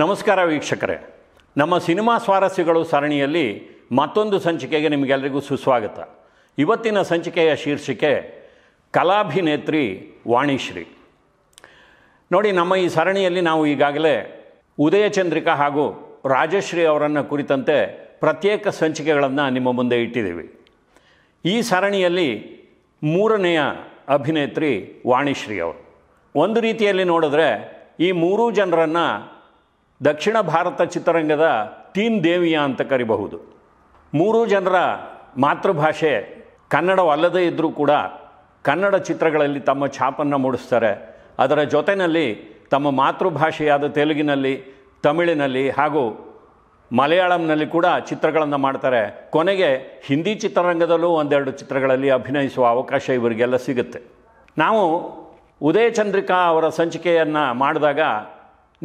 ನಮಸ್ಕಾರ ವೀಕ್ಷಕರೇ ನಮ್ಮ ಸಿನಿಮಾ ಸ್ವಾರಸ್ಯಗಳು ಸರಣಿಯಲ್ಲಿ ಮತ್ತೊಂದು ಸಂಚಿಕೆಗೆ ನಿಮಗೆಲ್ಲರಿಗೂ ಸುಸ್ವಾಗತ ಇವತ್ತಿನ ಸಂಚಿಕೆಯ ಶೀರ್ಷಿಕೆ ಕಲಾಭಿನೇತ್ರಿ ವಾಣಿಶ್ರೀ ನೋಡಿ ನಮ್ಮ ಈ ಸರಣಿಯಲ್ಲಿ ನಾವು ಈಗಾಗಲೇ ಉದಯಚಂದ್ರಿಕಾ ಹಾಗೂ ರಾಜಶ್ರೀ ಅವರನ್ನು ಕುರಿತಂತೆ ಪ್ರತ್ಯೇಕ ಸಂಚಿಕೆಗಳನ್ನು ನಿಮ್ಮ ಮುಂದೆ ಇಟ್ಟಿದ್ದೀವಿ ಈ ಸರಣಿಯಲ್ಲಿ ಮೂರನೆಯ ಅಭಿನೇತ್ರಿ ವಾಣಿಶ್ರೀ ಅವರು ಒಂದು ರೀತಿಯಲ್ಲಿ ನೋಡಿದ್ರೆ ಈ ಮೂರೂ ಜನರನ್ನು ದಕ್ಷಿಣ ಭಾರತ ಚಿತ್ರರಂಗದ ತೀನ್ ದೇವಿಯ ಅಂತ ಕರಿಬಹುದು ಮೂರೂ ಜನರ ಮಾತೃಭಾಷೆ ಕನ್ನಡವಲ್ಲದೇ ಇದ್ದರೂ ಕೂಡ ಕನ್ನಡ ಚಿತ್ರಗಳಲ್ಲಿ ತಮ್ಮ ಛಾಪನ್ನು ಮೂಡಿಸ್ತಾರೆ ಅದರ ಜೊತೆಯಲ್ಲಿ ತಮ್ಮ ಮಾತೃಭಾಷೆಯಾದ ತೆಲುಗಿನಲ್ಲಿ ತಮಿಳಿನಲ್ಲಿ ಹಾಗೂ ಮಲಯಾಳಂನಲ್ಲಿ ಕೂಡ ಚಿತ್ರಗಳನ್ನು ಮಾಡ್ತಾರೆ ಕೊನೆಗೆ ಹಿಂದಿ ಚಿತ್ರರಂಗದಲ್ಲೂ ಒಂದೆರಡು ಚಿತ್ರಗಳಲ್ಲಿ ಅಭಿನಯಿಸುವ ಅವಕಾಶ ಇವರಿಗೆಲ್ಲ ಸಿಗುತ್ತೆ ನಾವು ಉದಯ ಚಂದ್ರಿಕಾ ಅವರ ಸಂಚಿಕೆಯನ್ನು ಮಾಡಿದಾಗ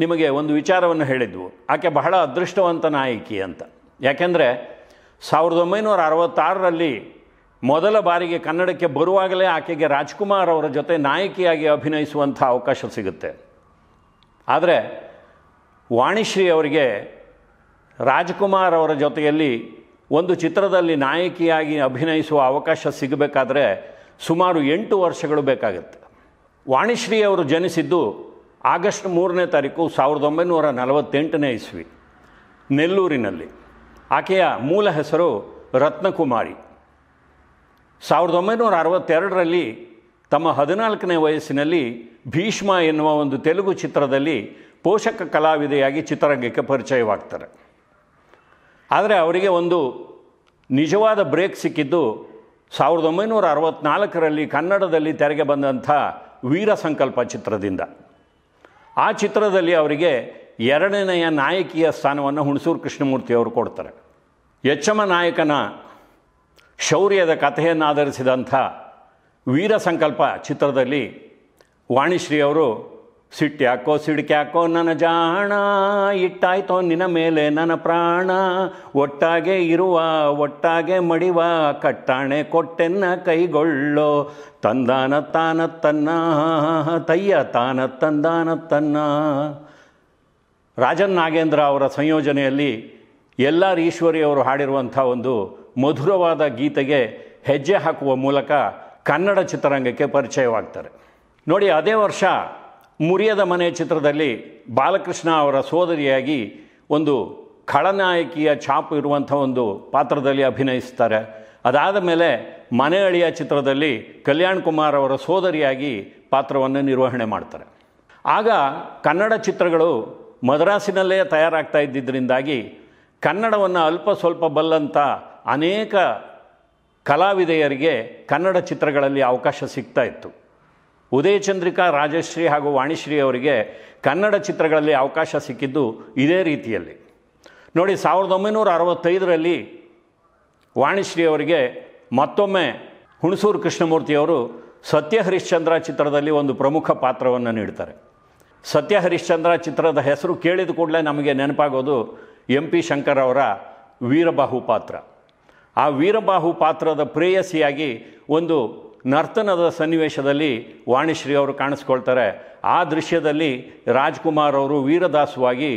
ನಿಮಗೆ ಒಂದು ವಿಚಾರವನ್ನು ಹೇಳಿದ್ವು ಆಕೆ ಬಹಳ ಅದೃಷ್ಟವಂತ ನಾಯಕಿ ಅಂತ ಯಾಕೆಂದರೆ ಸಾವಿರದ ಒಂಬೈನೂರ ಅರವತ್ತಾರರಲ್ಲಿ ಮೊದಲ ಬಾರಿಗೆ ಕನ್ನಡಕ್ಕೆ ಬರುವಾಗಲೇ ಆಕೆಗೆ ರಾಜ್ಕುಮಾರ್ ಅವರ ಜೊತೆ ನಾಯಕಿಯಾಗಿ ಅಭಿನಯಿಸುವಂಥ ಅವಕಾಶ ಸಿಗುತ್ತೆ ಆದರೆ ವಾಣಿಶ್ರೀ ಅವರಿಗೆ ರಾಜ್ಕುಮಾರ್ ಅವರ ಜೊತೆಯಲ್ಲಿ ಒಂದು ಚಿತ್ರದಲ್ಲಿ ನಾಯಕಿಯಾಗಿ ಅಭಿನಯಿಸುವ ಅವಕಾಶ ಸಿಗಬೇಕಾದ್ರೆ ಸುಮಾರು ಎಂಟು ವರ್ಷಗಳು ಬೇಕಾಗುತ್ತೆ ವಾಣಿಶ್ರೀ ಅವರು ಜನಿಸಿದ್ದು ಆಗಸ್ಟ್ ಮೂರನೇ ತಾರೀಕು ಸಾವಿರದ ಒಂಬೈನೂರ ನಲವತ್ತೆಂಟನೇ ಇಸ್ವಿ ನೆಲ್ಲೂರಿನಲ್ಲಿ ಆಕೆಯ ಮೂಲ ಹೆಸರು ರತ್ನಕುಮಾರಿ ಸಾವಿರದ ಒಂಬೈನೂರ ಅರವತ್ತೆರಡರಲ್ಲಿ ತಮ್ಮ ಹದಿನಾಲ್ಕನೇ ವಯಸ್ಸಿನಲ್ಲಿ ಭೀಷ್ಮ ಎನ್ನುವ ಒಂದು ತೆಲುಗು ಚಿತ್ರದಲ್ಲಿ ಪೋಷಕ ಕಲಾವಿದೆಯಾಗಿ ಚಿತ್ರರಂಗಕ್ಕೆ ಪರಿಚಯವಾಗ್ತಾರೆ ಆದರೆ ಅವರಿಗೆ ಒಂದು ನಿಜವಾದ ಬ್ರೇಕ್ ಸಿಕ್ಕಿದ್ದು ಸಾವಿರದ ಒಂಬೈನೂರ ಅರವತ್ತ್ನಾಲ್ಕರಲ್ಲಿ ಕನ್ನಡದಲ್ಲಿ ತೆರೆಗೆ ಬಂದಂಥ ವೀರ ಸಂಕಲ್ಪ ಚಿತ್ರದಿಂದ ಆ ಚಿತ್ರದಲ್ಲಿ ಅವರಿಗೆ ಎರಡನೆಯ ನಾಯಕಿಯ ಸ್ಥಾನವನ್ನು ಹುಣಸೂರು ಕೃಷ್ಣಮೂರ್ತಿ ಅವರು ಕೊಡ್ತಾರೆ ಎಚ್ಚಮ ನಾಯಕನ ಶೌರ್ಯದ ಕಥೆಯನ್ನು ಆಧರಿಸಿದಂಥ ವೀರ ಸಂಕಲ್ಪ ಚಿತ್ರದಲ್ಲಿ ವಾಣಿಶ್ರೀ ಅವರು ಸಿಟ್ಟ್ಯಾಕೋ ಸಿಡ್ಕ್ಯಾಕೋ ನನ್ನ ಜಾಣ ಇಟ್ಟಾಯ್ತೋ ನಿನ್ನ ಮೇಲೆ ನನ್ನ ಪ್ರಾಣ ಒಟ್ಟಾಗೆ ಇರುವ ಒಟ್ಟಾಗೆ ಮಡಿವ ಕಟ್ಟಾಣೆ ಕೊಟ್ಟೆನ್ನ ಕೈಗೊಳ್ಳೋ ತಂದಾನ ತಾನ ತನ್ನ ತಯ್ಯ ತಾನ ತಂದಾನ ತನ್ನ ರಾಜನ್ ನಾಗೇಂದ್ರ ಅವರ ಸಂಯೋಜನೆಯಲ್ಲಿ ಎಲ್ಲ ಈಶ್ವರಿಯವರು ಹಾಡಿರುವಂಥ ಒಂದು ಮಧುರವಾದ ಗೀತೆಗೆ ಹೆಜ್ಜೆ ಹಾಕುವ ಮೂಲಕ ಕನ್ನಡ ಚಿತ್ರರಂಗಕ್ಕೆ ಪರಿಚಯವಾಗ್ತಾರೆ ನೋಡಿ ಅದೇ ವರ್ಷ ಮುರಿಯದ ಮನೆ ಚಿತ್ರದಲ್ಲಿ ಬಾಲಕೃಷ್ಣ ಅವರ ಸೋದರಿಯಾಗಿ ಒಂದು ಖಳನಾಯಕಿಯ ಛಾಪು ಇರುವಂಥ ಒಂದು ಪಾತ್ರದಲ್ಲಿ ಅಭಿನಯಿಸ್ತಾರೆ ಅದಾದ ಮೇಲೆ ಮನೆ ಅಳಿಯ ಚಿತ್ರದಲ್ಲಿ ಕಲ್ಯಾಣ್ ಕುಮಾರ್ ಅವರ ಸೋದರಿಯಾಗಿ ಪಾತ್ರವನ್ನು ನಿರ್ವಹಣೆ ಮಾಡ್ತಾರೆ ಆಗ ಕನ್ನಡ ಚಿತ್ರಗಳು ಮದ್ರಾಸಿನಲ್ಲೇ ತಯಾರಾಗ್ತಾ ಇದ್ದಿದ್ದರಿಂದಾಗಿ ಕನ್ನಡವನ್ನು ಅಲ್ಪ ಸ್ವಲ್ಪ ಬಲ್ಲಂಥ ಅನೇಕ ಕಲಾವಿದೆಯರಿಗೆ ಕನ್ನಡ ಚಿತ್ರಗಳಲ್ಲಿ ಅವಕಾಶ ಸಿಗ್ತಾ ಇತ್ತು ಉದಯಚಂದ್ರಿಕಾ ರಾಜಶ್ರೀ ಹಾಗೂ ವಾಣಿಶ್ರೀ ಅವರಿಗೆ ಕನ್ನಡ ಚಿತ್ರಗಳಲ್ಲಿ ಅವಕಾಶ ಸಿಕ್ಕಿದ್ದು ಇದೇ ರೀತಿಯಲ್ಲಿ ನೋಡಿ ಸಾವಿರದ ಒಂಬೈನೂರ ಅರವತ್ತೈದರಲ್ಲಿ ವಾಣಿಶ್ರೀ ಅವರಿಗೆ ಮತ್ತೊಮ್ಮೆ ಹುಣಸೂರು ಕೃಷ್ಣಮೂರ್ತಿಯವರು ಸತ್ಯ ಹರಿಶ್ಚಂದ್ರ ಚಿತ್ರದಲ್ಲಿ ಒಂದು ಪ್ರಮುಖ ಪಾತ್ರವನ್ನು ನೀಡ್ತಾರೆ ಸತ್ಯ ಹರಿಶ್ಚಂದ್ರ ಚಿತ್ರದ ಹೆಸರು ಕೇಳಿದ ಕೂಡಲೇ ನಮಗೆ ನೆನಪಾಗೋದು ಎಂ ಪಿ ಶಂಕರ್ ಅವರ ವೀರಬಾಹು ಪಾತ್ರ ಆ ವೀರಬಾಹು ಪಾತ್ರದ ಪ್ರೇಯಸಿಯಾಗಿ ಒಂದು ನರ್ತನದ ಸನ್ನಿವೇಶದಲ್ಲಿ ವಾಣಿಶ್ರೀ ಅವರು ಕಾಣಿಸ್ಕೊಳ್ತಾರೆ ಆ ದೃಶ್ಯದಲ್ಲಿ ರಾಜ್ಕುಮಾರ್ ಅವರು ವೀರದಾಸವಾಗಿ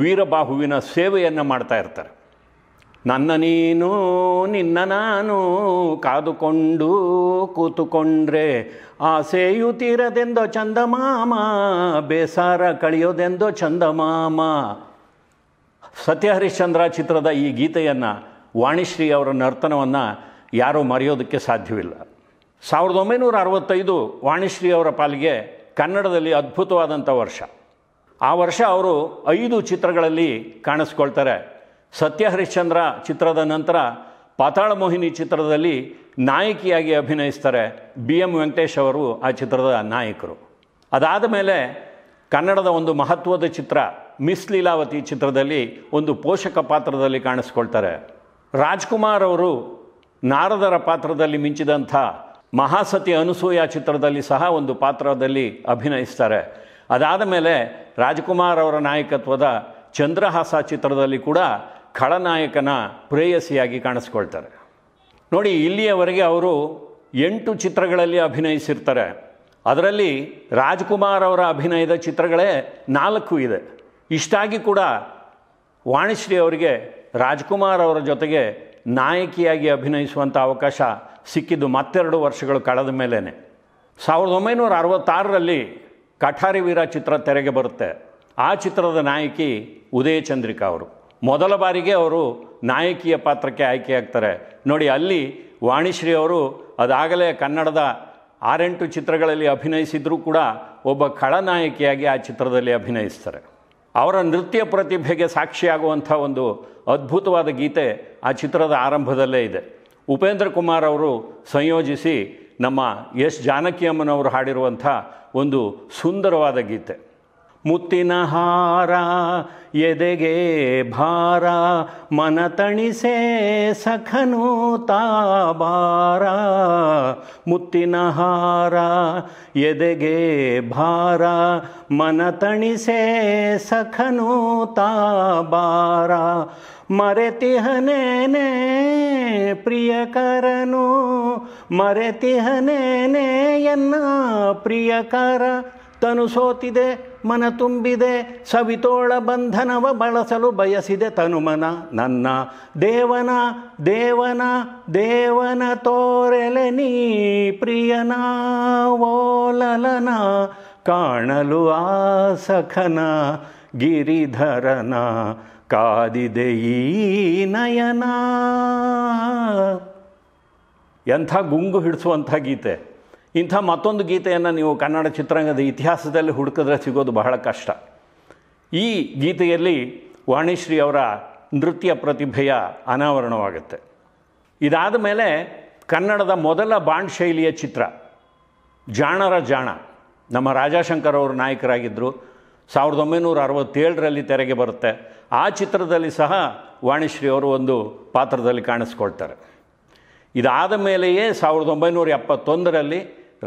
ವೀರಬಾಹುವಿನ ಸೇವೆಯನ್ನು ಮಾಡ್ತಾ ಇರ್ತಾರೆ ನನ್ನ ನೀನು ನಿನ್ನ ನಾನು ಕಾದುಕೊಂಡು ಕೂತುಕೊಂಡ್ರೆ ಆಸೆಯು ತೀರದೆಂದೋ ಚಂದಮಾಮ ಬೇಸಾರ ಕಳೆಯೋದೆಂದೋ ಚಂದಮಾಮ ಸತ್ಯ ಚಿತ್ರದ ಈ ಗೀತೆಯನ್ನು ವಾಣಿಶ್ರೀ ಅವರ ನರ್ತನವನ್ನು ಯಾರೂ ಮರೆಯೋದಕ್ಕೆ ಸಾಧ್ಯವಿಲ್ಲ ಸಾವಿರದ ಒಂಬೈನೂರ ಅರವತ್ತೈದು ವಾಣಿಶ್ರೀ ಅವರ ಪಾಲಿಗೆ ಕನ್ನಡದಲ್ಲಿ ಅದ್ಭುತವಾದಂಥ ವರ್ಷ ಆ ವರ್ಷ ಅವರು ಐದು ಚಿತ್ರಗಳಲ್ಲಿ ಕಾಣಿಸ್ಕೊಳ್ತಾರೆ ಸತ್ಯ ಹರಿಶ್ಚಂದ್ರ ಚಿತ್ರದ ನಂತರ ಪಾತಾಳ ಮೋಹಿನಿ ಚಿತ್ರದಲ್ಲಿ ನಾಯಕಿಯಾಗಿ ಅಭಿನಯಿಸ್ತಾರೆ ಬಿ ಎಂ ವೆಂಕಟೇಶ್ ಅವರು ಆ ಚಿತ್ರದ ನಾಯಕರು ಅದಾದ ಮೇಲೆ ಕನ್ನಡದ ಒಂದು ಮಹತ್ವದ ಚಿತ್ರ ಮಿಸ್ ಲೀಲಾವತಿ ಚಿತ್ರದಲ್ಲಿ ಒಂದು ಪೋಷಕ ಪಾತ್ರದಲ್ಲಿ ಕಾಣಿಸ್ಕೊಳ್ತಾರೆ ರಾಜ್ಕುಮಾರ್ ಅವರು ನಾರದರ ಪಾತ್ರದಲ್ಲಿ ಮಿಂಚಿದಂಥ ಮಹಾಸತಿ ಅನಸೂಯ ಚಿತ್ರದಲ್ಲಿ ಸಹ ಒಂದು ಪಾತ್ರದಲ್ಲಿ ಅಭಿನಯಿಸ್ತಾರೆ ಅದಾದ ಮೇಲೆ ರಾಜ್ಕುಮಾರ್ ಅವರ ನಾಯಕತ್ವದ ಚಂದ್ರಹಾಸ ಚಿತ್ರದಲ್ಲಿ ಕೂಡ ಖಳನಾಯಕನ ಪ್ರೇಯಸಿಯಾಗಿ ಕಾಣಿಸ್ಕೊಳ್ತಾರೆ ನೋಡಿ ಇಲ್ಲಿಯವರೆಗೆ ಅವರು ಎಂಟು ಚಿತ್ರಗಳಲ್ಲಿ ಅಭಿನಯಿಸಿರ್ತಾರೆ ಅದರಲ್ಲಿ ರಾಜ್ಕುಮಾರ್ ಅವರ ಅಭಿನಯದ ಚಿತ್ರಗಳೇ ನಾಲ್ಕು ಇದೆ ಇಷ್ಟಾಗಿ ಕೂಡ ವಾಣಿಶ್ರೀ ಅವರಿಗೆ ರಾಜ್ಕುಮಾರ್ ಅವರ ಜೊತೆಗೆ ನಾಯಕಿಯಾಗಿ ಅಭಿನಯಿಸುವಂಥ ಅವಕಾಶ ಸಿಕ್ಕಿದ್ದು ಮತ್ತೆರಡು ವರ್ಷಗಳು ಕಳೆದ ಮೇಲೇ ಸಾವಿರದ ಒಂಬೈನೂರ ಅರವತ್ತಾರರಲ್ಲಿ ಕಠಾರಿ ವೀರ ಚಿತ್ರ ತೆರೆಗೆ ಬರುತ್ತೆ ಆ ಚಿತ್ರದ ನಾಯಕಿ ಚಂದ್ರಿಕಾ ಅವರು ಮೊದಲ ಬಾರಿಗೆ ಅವರು ನಾಯಕಿಯ ಪಾತ್ರಕ್ಕೆ ಆಯ್ಕೆಯಾಗ್ತಾರೆ ನೋಡಿ ಅಲ್ಲಿ ವಾಣಿಶ್ರೀ ಅವರು ಅದಾಗಲೇ ಕನ್ನಡದ ಆರೆಂಟು ಚಿತ್ರಗಳಲ್ಲಿ ಅಭಿನಯಿಸಿದರೂ ಕೂಡ ಒಬ್ಬ ಖಳನಾಯಕಿಯಾಗಿ ಆ ಚಿತ್ರದಲ್ಲಿ ಅಭಿನಯಿಸ್ತಾರೆ ಅವರ ನೃತ್ಯ ಪ್ರತಿಭೆಗೆ ಸಾಕ್ಷಿಯಾಗುವಂಥ ಒಂದು ಅದ್ಭುತವಾದ ಗೀತೆ ಆ ಚಿತ್ರದ ಆರಂಭದಲ್ಲೇ ಇದೆ ಉಪೇಂದ್ರ ಕುಮಾರ್ ಅವರು ಸಂಯೋಜಿಸಿ ನಮ್ಮ ಎಸ್ ಜಾನಕಿಯಮ್ಮನವರು ಹಾಡಿರುವಂಥ ಒಂದು ಸುಂದರವಾದ ಗೀತೆ ಮುತ್ತಿನ ಹಾರ ಎದೆಗೆ ಭಾರ ಮನ ತಣಿಸೆ ಸಖನು ತಾಬಾರ ಮುತ್ತಿನ ಹಾರ ಎದೆಗೆ ಭಾರ ಮನ ತಣಿಸೆ ಸಖನು ತಾಬಾರ ಮರೆತಿಹನೇನೆ ಪ್ರಿಯಕರನು ಮರೆತಿಹನೇನೆ ಎನ್ನ ಪ್ರಿಯಕರ ತನು ಸೋತಿದೆ ಮನ ತುಂಬಿದೆ ಸವಿತೋಳ ಬಂಧನವ ಬಳಸಲು ಬಯಸಿದೆ ತನುಮನ ನನ್ನ ದೇವನ ದೇವನ ದೇವನ ತೋರೆಲೆ ನೀ ಪ್ರಿಯನ ಓಲಲನ ಕಾಣಲು ಆ ಗಿರಿಧರನ ಕಾದಿದೆ ಈ ನಯನ ಎಂಥ ಗುಂಗು ಹಿಡಿಸುವಂಥ ಗೀತೆ ಇಂಥ ಮತ್ತೊಂದು ಗೀತೆಯನ್ನು ನೀವು ಕನ್ನಡ ಚಿತ್ರರಂಗದ ಇತಿಹಾಸದಲ್ಲಿ ಹುಡುಕಿದ್ರೆ ಸಿಗೋದು ಬಹಳ ಕಷ್ಟ ಈ ಗೀತೆಯಲ್ಲಿ ವಾಣಿಶ್ರೀ ಅವರ ನೃತ್ಯ ಪ್ರತಿಭೆಯ ಅನಾವರಣವಾಗುತ್ತೆ ಇದಾದ ಮೇಲೆ ಕನ್ನಡದ ಮೊದಲ ಬಾಂಡ್ ಶೈಲಿಯ ಚಿತ್ರ ಜಾಣರ ಜಾಣ ನಮ್ಮ ರಾಜಾಶಂಕರ್ ಅವರು ನಾಯಕರಾಗಿದ್ದರು ಸಾವಿರದ ಒಂಬೈನೂರ ಅರವತ್ತೇಳರಲ್ಲಿ ತೆರೆಗೆ ಬರುತ್ತೆ ಆ ಚಿತ್ರದಲ್ಲಿ ಸಹ ವಾಣಿಶ್ರೀ ಅವರು ಒಂದು ಪಾತ್ರದಲ್ಲಿ ಕಾಣಿಸ್ಕೊಳ್ತಾರೆ ಇದಾದ ಮೇಲೆಯೇ ಸಾವಿರದ ಒಂಬೈನೂರ ಎಪ್ಪತ್ತೊಂದರಲ್ಲಿ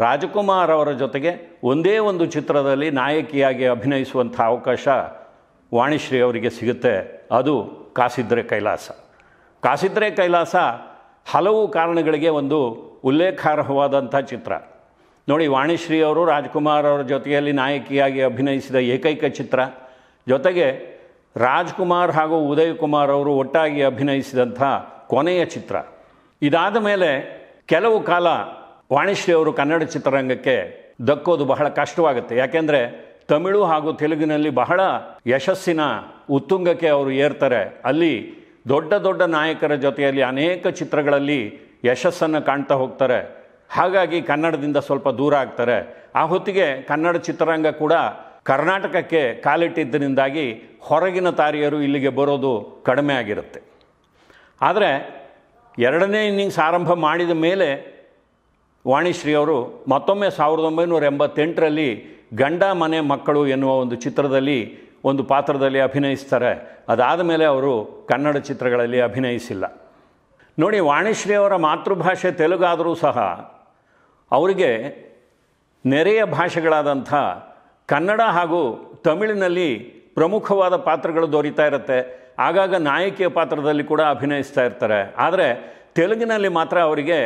ರಾಜಕುಮಾರ್ ಅವರ ಜೊತೆಗೆ ಒಂದೇ ಒಂದು ಚಿತ್ರದಲ್ಲಿ ನಾಯಕಿಯಾಗಿ ಅಭಿನಯಿಸುವಂಥ ಅವಕಾಶ ವಾಣಿಶ್ರೀ ಅವರಿಗೆ ಸಿಗುತ್ತೆ ಅದು ಕಾಸಿದ್ರೆ ಕೈಲಾಸ ಕಾಸಿದ್ರೆ ಕೈಲಾಸ ಹಲವು ಕಾರಣಗಳಿಗೆ ಒಂದು ಉಲ್ಲೇಖಾರ್ಹವಾದಂಥ ಚಿತ್ರ ನೋಡಿ ವಾಣಿಶ್ರೀ ಅವರು ರಾಜ್ಕುಮಾರ್ ಅವರ ಜೊತೆಯಲ್ಲಿ ನಾಯಕಿಯಾಗಿ ಅಭಿನಯಿಸಿದ ಏಕೈಕ ಚಿತ್ರ ಜೊತೆಗೆ ರಾಜ್ಕುಮಾರ್ ಹಾಗೂ ಉದಯ್ ಕುಮಾರ್ ಅವರು ಒಟ್ಟಾಗಿ ಅಭಿನಯಿಸಿದಂಥ ಕೊನೆಯ ಚಿತ್ರ ಇದಾದ ಮೇಲೆ ಕೆಲವು ಕಾಲ ವಾಣಿಶ್ರೀ ಅವರು ಕನ್ನಡ ಚಿತ್ರರಂಗಕ್ಕೆ ದಕ್ಕೋದು ಬಹಳ ಕಷ್ಟವಾಗುತ್ತೆ ಯಾಕೆಂದರೆ ತಮಿಳು ಹಾಗೂ ತೆಲುಗಿನಲ್ಲಿ ಬಹಳ ಯಶಸ್ಸಿನ ಉತ್ತುಂಗಕ್ಕೆ ಅವರು ಏರ್ತಾರೆ ಅಲ್ಲಿ ದೊಡ್ಡ ದೊಡ್ಡ ನಾಯಕರ ಜೊತೆಯಲ್ಲಿ ಅನೇಕ ಚಿತ್ರಗಳಲ್ಲಿ ಯಶಸ್ಸನ್ನು ಕಾಣ್ತಾ ಹೋಗ್ತಾರೆ ಹಾಗಾಗಿ ಕನ್ನಡದಿಂದ ಸ್ವಲ್ಪ ದೂರ ಆಗ್ತಾರೆ ಆ ಹೊತ್ತಿಗೆ ಕನ್ನಡ ಚಿತ್ರರಂಗ ಕೂಡ ಕರ್ನಾಟಕಕ್ಕೆ ಕಾಲಿಟ್ಟಿದ್ದರಿಂದಾಗಿ ಹೊರಗಿನ ತಾರಿಯರು ಇಲ್ಲಿಗೆ ಬರೋದು ಕಡಿಮೆ ಆಗಿರುತ್ತೆ ಆದರೆ ಎರಡನೇ ಇನ್ನಿಂಗ್ಸ್ ಆರಂಭ ಮಾಡಿದ ಮೇಲೆ ವಾಣಿಶ್ರೀ ಅವರು ಮತ್ತೊಮ್ಮೆ ಸಾವಿರದ ಒಂಬೈನೂರ ಎಂಬತ್ತೆಂಟರಲ್ಲಿ ಗಂಡ ಮನೆ ಮಕ್ಕಳು ಎನ್ನುವ ಒಂದು ಚಿತ್ರದಲ್ಲಿ ಒಂದು ಪಾತ್ರದಲ್ಲಿ ಅಭಿನಯಿಸ್ತಾರೆ ಅದಾದ ಮೇಲೆ ಅವರು ಕನ್ನಡ ಚಿತ್ರಗಳಲ್ಲಿ ಅಭಿನಯಿಸಿಲ್ಲ ನೋಡಿ ವಾಣಿಶ್ರೀ ಅವರ ಮಾತೃಭಾಷೆ ತೆಲುಗಾದರೂ ಸಹ ಅವರಿಗೆ ನೆರೆಯ ಭಾಷೆಗಳಾದಂಥ ಕನ್ನಡ ಹಾಗೂ ತಮಿಳಿನಲ್ಲಿ ಪ್ರಮುಖವಾದ ಪಾತ್ರಗಳು ದೊರೀತಾ ಇರುತ್ತೆ ಆಗಾಗ ನಾಯಕಿಯ ಪಾತ್ರದಲ್ಲಿ ಕೂಡ ಅಭಿನಯಿಸ್ತಾ ಇರ್ತಾರೆ ಆದರೆ ತೆಲುಗಿನಲ್ಲಿ ಮಾತ್ರ ಅವರಿಗೆ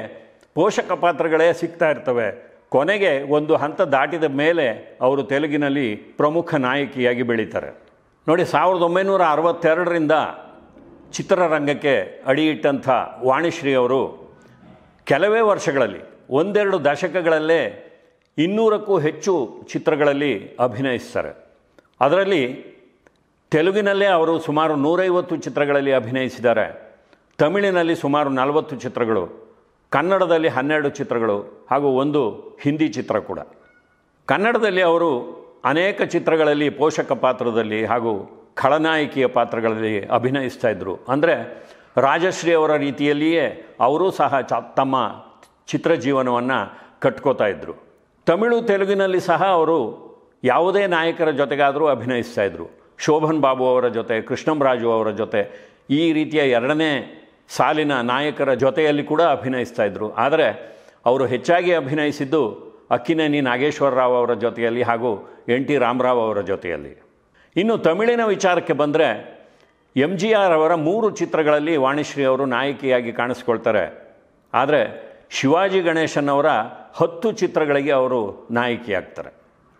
ಪೋಷಕ ಪಾತ್ರಗಳೇ ಸಿಗ್ತಾ ಇರ್ತವೆ ಕೊನೆಗೆ ಒಂದು ಹಂತ ದಾಟಿದ ಮೇಲೆ ಅವರು ತೆಲುಗಿನಲ್ಲಿ ಪ್ರಮುಖ ನಾಯಕಿಯಾಗಿ ಬೆಳೀತಾರೆ ನೋಡಿ ಸಾವಿರದ ಒಂಬೈನೂರ ಅರವತ್ತೆರಡರಿಂದ ಚಿತ್ರರಂಗಕ್ಕೆ ಅಡಿಯಿಟ್ಟಂಥ ವಾಣಿಶ್ರೀ ಅವರು ಕೆಲವೇ ವರ್ಷಗಳಲ್ಲಿ ಒಂದೆರಡು ದಶಕಗಳಲ್ಲೇ ಇನ್ನೂರಕ್ಕೂ ಹೆಚ್ಚು ಚಿತ್ರಗಳಲ್ಲಿ ಅಭಿನಯಿಸ್ತಾರೆ ಅದರಲ್ಲಿ ತೆಲುಗಿನಲ್ಲೇ ಅವರು ಸುಮಾರು ನೂರೈವತ್ತು ಚಿತ್ರಗಳಲ್ಲಿ ಅಭಿನಯಿಸಿದ್ದಾರೆ ತಮಿಳಿನಲ್ಲಿ ಸುಮಾರು ನಲವತ್ತು ಚಿತ್ರಗಳು ಕನ್ನಡದಲ್ಲಿ ಹನ್ನೆರಡು ಚಿತ್ರಗಳು ಹಾಗೂ ಒಂದು ಹಿಂದಿ ಚಿತ್ರ ಕೂಡ ಕನ್ನಡದಲ್ಲಿ ಅವರು ಅನೇಕ ಚಿತ್ರಗಳಲ್ಲಿ ಪೋಷಕ ಪಾತ್ರದಲ್ಲಿ ಹಾಗೂ ಖಳನಾಯಕಿಯ ಪಾತ್ರಗಳಲ್ಲಿ ಅಭಿನಯಿಸ್ತಾ ಇದ್ದರು ಅಂದರೆ ರಾಜಶ್ರೀ ಅವರ ರೀತಿಯಲ್ಲಿಯೇ ಅವರೂ ಸಹ ಚ ತಮ್ಮ ಚಿತ್ರ ಜೀವನವನ್ನು ಕಟ್ಕೋತಾ ಇದ್ದರು ತಮಿಳು ತೆಲುಗಿನಲ್ಲಿ ಸಹ ಅವರು ಯಾವುದೇ ನಾಯಕರ ಜೊತೆಗಾದರೂ ಅಭಿನಯಿಸ್ತಾ ಇದ್ದರು ಶೋಭನ್ ಬಾಬು ಅವರ ಜೊತೆ ರಾಜು ಅವರ ಜೊತೆ ಈ ರೀತಿಯ ಎರಡನೇ ಸಾಲಿನ ನಾಯಕರ ಜೊತೆಯಲ್ಲಿ ಕೂಡ ಅಭಿನಯಿಸ್ತಾ ಇದ್ದರು ಆದರೆ ಅವರು ಹೆಚ್ಚಾಗಿ ಅಭಿನಯಿಸಿದ್ದು ಅಕ್ಕಿನೇನಿ ರಾವ್ ಅವರ ಜೊತೆಯಲ್ಲಿ ಹಾಗೂ ಎನ್ ಟಿ ರಾಮರಾವ್ ಅವರ ಜೊತೆಯಲ್ಲಿ ಇನ್ನು ತಮಿಳಿನ ವಿಚಾರಕ್ಕೆ ಬಂದರೆ ಎಮ್ ಜಿ ಆರ್ ಅವರ ಮೂರು ಚಿತ್ರಗಳಲ್ಲಿ ವಾಣಿಶ್ರೀ ಅವರು ನಾಯಕಿಯಾಗಿ ಕಾಣಿಸ್ಕೊಳ್ತಾರೆ ಆದರೆ ಶಿವಾಜಿ ಗಣೇಶನವರ ಹತ್ತು ಚಿತ್ರಗಳಿಗೆ ಅವರು ನಾಯಕಿಯಾಗ್ತಾರೆ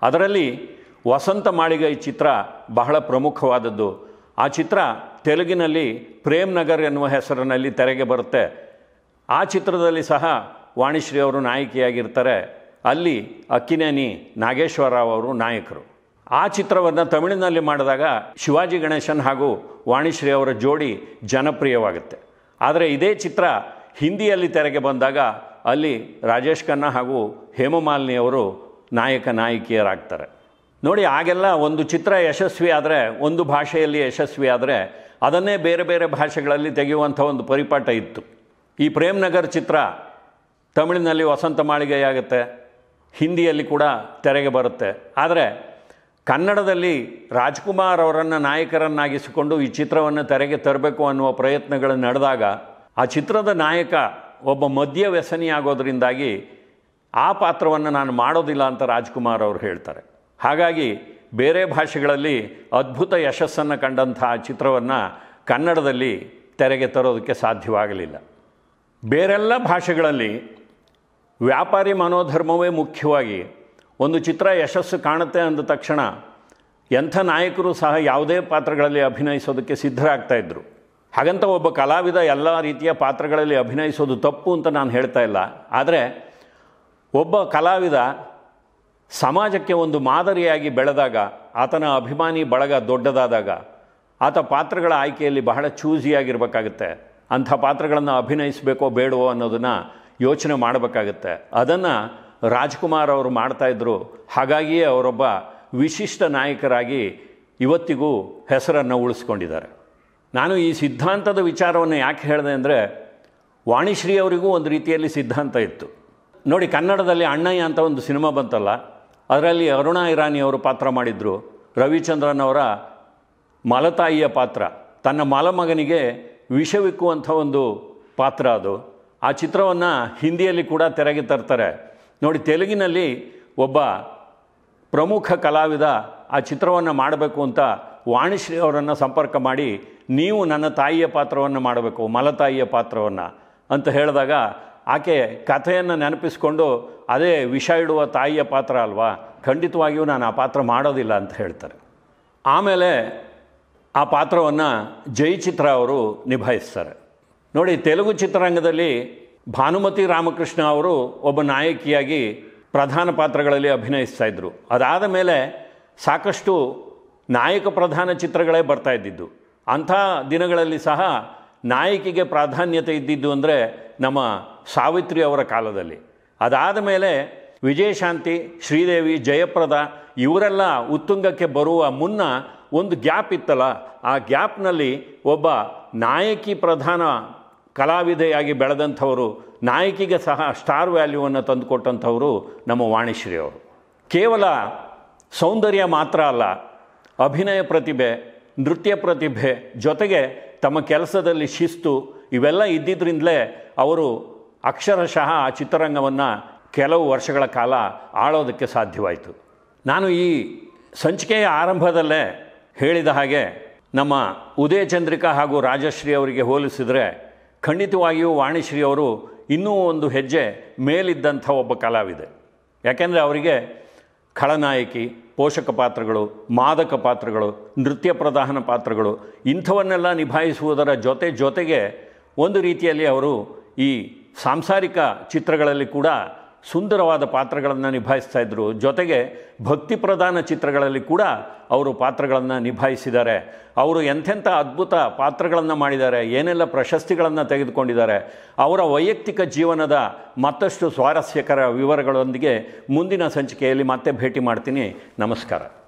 ಅದರಲ್ಲಿ ವಸಂತ ಮಾಳಿಗೈ ಚಿತ್ರ ಬಹಳ ಪ್ರಮುಖವಾದದ್ದು ಆ ಚಿತ್ರ ತೆಲುಗಿನಲ್ಲಿ ಪ್ರೇಮ್ ನಗರ್ ಎನ್ನುವ ಹೆಸರಿನಲ್ಲಿ ತೆರೆಗೆ ಬರುತ್ತೆ ಆ ಚಿತ್ರದಲ್ಲಿ ಸಹ ವಾಣಿಶ್ರೀ ಅವರು ನಾಯಕಿಯಾಗಿರ್ತಾರೆ ಅಲ್ಲಿ ಅಕ್ಕಿನೇನಿ ನಾಗೇಶ್ವರ ರಾವ್ ಅವರು ನಾಯಕರು ಆ ಚಿತ್ರವನ್ನು ತಮಿಳಿನಲ್ಲಿ ಮಾಡಿದಾಗ ಶಿವಾಜಿ ಗಣೇಶನ್ ಹಾಗೂ ವಾಣಿಶ್ರೀ ಅವರ ಜೋಡಿ ಜನಪ್ರಿಯವಾಗುತ್ತೆ ಆದರೆ ಇದೇ ಚಿತ್ರ ಹಿಂದಿಯಲ್ಲಿ ತೆರೆಗೆ ಬಂದಾಗ ಅಲ್ಲಿ ರಾಜೇಶ್ ಖನ್ನ ಹಾಗೂ ಹೇಮಮಾಲಿನಿಯವರು ನಾಯಕ ನಾಯಕಿಯರಾಗ್ತಾರೆ ನೋಡಿ ಆಗೆಲ್ಲ ಒಂದು ಚಿತ್ರ ಯಶಸ್ವಿ ಆದರೆ ಒಂದು ಭಾಷೆಯಲ್ಲಿ ಯಶಸ್ವಿ ಆದರೆ ಅದನ್ನೇ ಬೇರೆ ಬೇರೆ ಭಾಷೆಗಳಲ್ಲಿ ತೆಗೆಯುವಂಥ ಒಂದು ಪರಿಪಾಠ ಇತ್ತು ಈ ಪ್ರೇಮ್ನಗರ್ ಚಿತ್ರ ತಮಿಳಿನಲ್ಲಿ ವಸಂತ ಮಾಳಿಗೆಯಾಗುತ್ತೆ ಹಿಂದಿಯಲ್ಲಿ ಕೂಡ ತೆರೆಗೆ ಬರುತ್ತೆ ಆದರೆ ಕನ್ನಡದಲ್ಲಿ ರಾಜ್ಕುಮಾರ್ ಅವರನ್ನು ನಾಯಕರನ್ನಾಗಿಸಿಕೊಂಡು ಈ ಚಿತ್ರವನ್ನು ತೆರೆಗೆ ತರಬೇಕು ಅನ್ನುವ ಪ್ರಯತ್ನಗಳು ನಡೆದಾಗ ಆ ಚಿತ್ರದ ನಾಯಕ ಒಬ್ಬ ಮದ್ಯ ವ್ಯಸನಿಯಾಗೋದ್ರಿಂದಾಗಿ ಆ ಪಾತ್ರವನ್ನು ನಾನು ಮಾಡೋದಿಲ್ಲ ಅಂತ ರಾಜ್ಕುಮಾರ್ ಅವರು ಹೇಳ್ತಾರೆ ಹಾಗಾಗಿ ಬೇರೆ ಭಾಷೆಗಳಲ್ಲಿ ಅದ್ಭುತ ಯಶಸ್ಸನ್ನು ಆ ಚಿತ್ರವನ್ನು ಕನ್ನಡದಲ್ಲಿ ತೆರೆಗೆ ತರೋದಕ್ಕೆ ಸಾಧ್ಯವಾಗಲಿಲ್ಲ ಬೇರೆಲ್ಲ ಭಾಷೆಗಳಲ್ಲಿ ವ್ಯಾಪಾರಿ ಮನೋಧರ್ಮವೇ ಮುಖ್ಯವಾಗಿ ಒಂದು ಚಿತ್ರ ಯಶಸ್ಸು ಕಾಣುತ್ತೆ ಅಂದ ತಕ್ಷಣ ಎಂಥ ನಾಯಕರು ಸಹ ಯಾವುದೇ ಪಾತ್ರಗಳಲ್ಲಿ ಅಭಿನಯಿಸೋದಕ್ಕೆ ಸಿದ್ಧರಾಗ್ತಾಯಿದ್ರು ಹಾಗಂತ ಒಬ್ಬ ಕಲಾವಿದ ಎಲ್ಲ ರೀತಿಯ ಪಾತ್ರಗಳಲ್ಲಿ ಅಭಿನಯಿಸೋದು ತಪ್ಪು ಅಂತ ನಾನು ಹೇಳ್ತಾ ಇಲ್ಲ ಆದರೆ ಒಬ್ಬ ಕಲಾವಿದ ಸಮಾಜಕ್ಕೆ ಒಂದು ಮಾದರಿಯಾಗಿ ಬೆಳೆದಾಗ ಆತನ ಅಭಿಮಾನಿ ಬಳಗ ದೊಡ್ಡದಾದಾಗ ಆತ ಪಾತ್ರಗಳ ಆಯ್ಕೆಯಲ್ಲಿ ಬಹಳ ಚೂಸಿಯಾಗಿರಬೇಕಾಗುತ್ತೆ ಅಂಥ ಪಾತ್ರಗಳನ್ನು ಅಭಿನಯಿಸಬೇಕೋ ಬೇಡವೋ ಅನ್ನೋದನ್ನು ಯೋಚನೆ ಮಾಡಬೇಕಾಗುತ್ತೆ ಅದನ್ನು ರಾಜ್ಕುಮಾರ್ ಅವರು ಮಾಡ್ತಾಯಿದ್ರು ಹಾಗಾಗಿಯೇ ಅವರೊಬ್ಬ ವಿಶಿಷ್ಟ ನಾಯಕರಾಗಿ ಇವತ್ತಿಗೂ ಹೆಸರನ್ನು ಉಳಿಸ್ಕೊಂಡಿದ್ದಾರೆ ನಾನು ಈ ಸಿದ್ಧಾಂತದ ವಿಚಾರವನ್ನು ಯಾಕೆ ಹೇಳಿದೆ ಅಂದರೆ ವಾಣಿಶ್ರೀ ಅವರಿಗೂ ಒಂದು ರೀತಿಯಲ್ಲಿ ಸಿದ್ಧಾಂತ ಇತ್ತು ನೋಡಿ ಕನ್ನಡದಲ್ಲಿ ಅಣ್ಣಯ್ಯ ಅಂತ ಒಂದು ಸಿನಿಮಾ ಬಂತಲ್ಲ ಅದರಲ್ಲಿ ಅರುಣಾ ಇರಾನಿ ಅವರು ಪಾತ್ರ ಮಾಡಿದರು ರವಿಚಂದ್ರನ್ ಅವರ ಮಲತಾಯಿಯ ಪಾತ್ರ ತನ್ನ ಮಲಮಗನಿಗೆ ವಿಷವಿಕ್ಕುವಂಥ ಒಂದು ಪಾತ್ರ ಅದು ಆ ಚಿತ್ರವನ್ನು ಹಿಂದಿಯಲ್ಲಿ ಕೂಡ ತೆರೆಗೆ ತರ್ತಾರೆ ನೋಡಿ ತೆಲುಗಿನಲ್ಲಿ ಒಬ್ಬ ಪ್ರಮುಖ ಕಲಾವಿದ ಆ ಚಿತ್ರವನ್ನು ಮಾಡಬೇಕು ಅಂತ ವಾಣಿಶ್ರೀ ಅವರನ್ನು ಸಂಪರ್ಕ ಮಾಡಿ ನೀವು ನನ್ನ ತಾಯಿಯ ಪಾತ್ರವನ್ನು ಮಾಡಬೇಕು ಮಲತಾಯಿಯ ಪಾತ್ರವನ್ನು ಅಂತ ಹೇಳಿದಾಗ ಆಕೆ ಕಥೆಯನ್ನು ನೆನಪಿಸ್ಕೊಂಡು ಅದೇ ವಿಷ ಇಡುವ ತಾಯಿಯ ಪಾತ್ರ ಅಲ್ವಾ ಖಂಡಿತವಾಗಿಯೂ ನಾನು ಆ ಪಾತ್ರ ಮಾಡೋದಿಲ್ಲ ಅಂತ ಹೇಳ್ತಾರೆ ಆಮೇಲೆ ಆ ಪಾತ್ರವನ್ನು ಜಯಚಿತ್ರ ಅವರು ನಿಭಾಯಿಸ್ತಾರೆ ನೋಡಿ ತೆಲುಗು ಚಿತ್ರರಂಗದಲ್ಲಿ ಭಾನುಮತಿ ರಾಮಕೃಷ್ಣ ಅವರು ಒಬ್ಬ ನಾಯಕಿಯಾಗಿ ಪ್ರಧಾನ ಪಾತ್ರಗಳಲ್ಲಿ ಅಭಿನಯಿಸ್ತಾ ಇದ್ದರು ಅದಾದ ಮೇಲೆ ಸಾಕಷ್ಟು ನಾಯಕ ಪ್ರಧಾನ ಚಿತ್ರಗಳೇ ಬರ್ತಾ ಇದ್ದಿದ್ದು ಅಂಥ ದಿನಗಳಲ್ಲಿ ಸಹ ನಾಯಕಿಗೆ ಪ್ರಾಧಾನ್ಯತೆ ಇದ್ದಿದ್ದು ಅಂದರೆ ನಮ್ಮ ಸಾವಿತ್ರಿ ಅವರ ಕಾಲದಲ್ಲಿ ಅದಾದ ಮೇಲೆ ವಿಜಯಶಾಂತಿ ಶ್ರೀದೇವಿ ಜಯಪ್ರದ ಇವರೆಲ್ಲ ಉತ್ತುಂಗಕ್ಕೆ ಬರುವ ಮುನ್ನ ಒಂದು ಗ್ಯಾಪ್ ಇತ್ತಲ್ಲ ಆ ಗ್ಯಾಪ್ನಲ್ಲಿ ಒಬ್ಬ ನಾಯಕಿ ಪ್ರಧಾನ ಕಲಾವಿದೆಯಾಗಿ ಬೆಳೆದಂಥವರು ನಾಯಕಿಗೆ ಸಹ ಸ್ಟಾರ್ ವ್ಯಾಲ್ಯೂವನ್ನು ತಂದುಕೊಟ್ಟಂಥವರು ನಮ್ಮ ವಾಣಿಶ್ರೀ ಅವರು ಕೇವಲ ಸೌಂದರ್ಯ ಮಾತ್ರ ಅಲ್ಲ ಅಭಿನಯ ಪ್ರತಿಭೆ ನೃತ್ಯ ಪ್ರತಿಭೆ ಜೊತೆಗೆ ತಮ್ಮ ಕೆಲಸದಲ್ಲಿ ಶಿಸ್ತು ಇವೆಲ್ಲ ಇದ್ದಿದ್ದರಿಂದಲೇ ಅವರು ಅಕ್ಷರಶಃ ಆ ಚಿತ್ರರಂಗವನ್ನು ಕೆಲವು ವರ್ಷಗಳ ಕಾಲ ಆಳೋದಕ್ಕೆ ಸಾಧ್ಯವಾಯಿತು ನಾನು ಈ ಸಂಚಿಕೆಯ ಆರಂಭದಲ್ಲೇ ಹೇಳಿದ ಹಾಗೆ ನಮ್ಮ ಉದಯ ಚಂದ್ರಿಕಾ ಹಾಗೂ ರಾಜಶ್ರೀ ಅವರಿಗೆ ಹೋಲಿಸಿದರೆ ಖಂಡಿತವಾಗಿಯೂ ವಾಣಿಶ್ರೀ ಅವರು ಇನ್ನೂ ಒಂದು ಹೆಜ್ಜೆ ಮೇಲಿದ್ದಂಥ ಒಬ್ಬ ಕಲಾವಿದೆ ಯಾಕೆಂದರೆ ಅವರಿಗೆ ಖಳನಾಯಕಿ ಪೋಷಕ ಪಾತ್ರಗಳು ಮಾದಕ ಪಾತ್ರಗಳು ನೃತ್ಯ ಪ್ರಧಾನ ಪಾತ್ರಗಳು ಇಂಥವನ್ನೆಲ್ಲ ನಿಭಾಯಿಸುವುದರ ಜೊತೆ ಜೊತೆಗೆ ಒಂದು ರೀತಿಯಲ್ಲಿ ಅವರು ಈ ಸಾಂಸಾರಿಕ ಚಿತ್ರಗಳಲ್ಲಿ ಕೂಡ ಸುಂದರವಾದ ಪಾತ್ರಗಳನ್ನು ನಿಭಾಯಿಸ್ತಾ ಇದ್ದರು ಜೊತೆಗೆ ಭಕ್ತಿ ಪ್ರಧಾನ ಚಿತ್ರಗಳಲ್ಲಿ ಕೂಡ ಅವರು ಪಾತ್ರಗಳನ್ನು ನಿಭಾಯಿಸಿದ್ದಾರೆ ಅವರು ಎಂಥೆಂಥ ಅದ್ಭುತ ಪಾತ್ರಗಳನ್ನು ಮಾಡಿದ್ದಾರೆ ಏನೆಲ್ಲ ಪ್ರಶಸ್ತಿಗಳನ್ನು ತೆಗೆದುಕೊಂಡಿದ್ದಾರೆ ಅವರ ವೈಯಕ್ತಿಕ ಜೀವನದ ಮತ್ತಷ್ಟು ಸ್ವಾರಸ್ಯಕರ ವಿವರಗಳೊಂದಿಗೆ ಮುಂದಿನ ಸಂಚಿಕೆಯಲ್ಲಿ ಮತ್ತೆ ಭೇಟಿ ಮಾಡ್ತೀನಿ ನಮಸ್ಕಾರ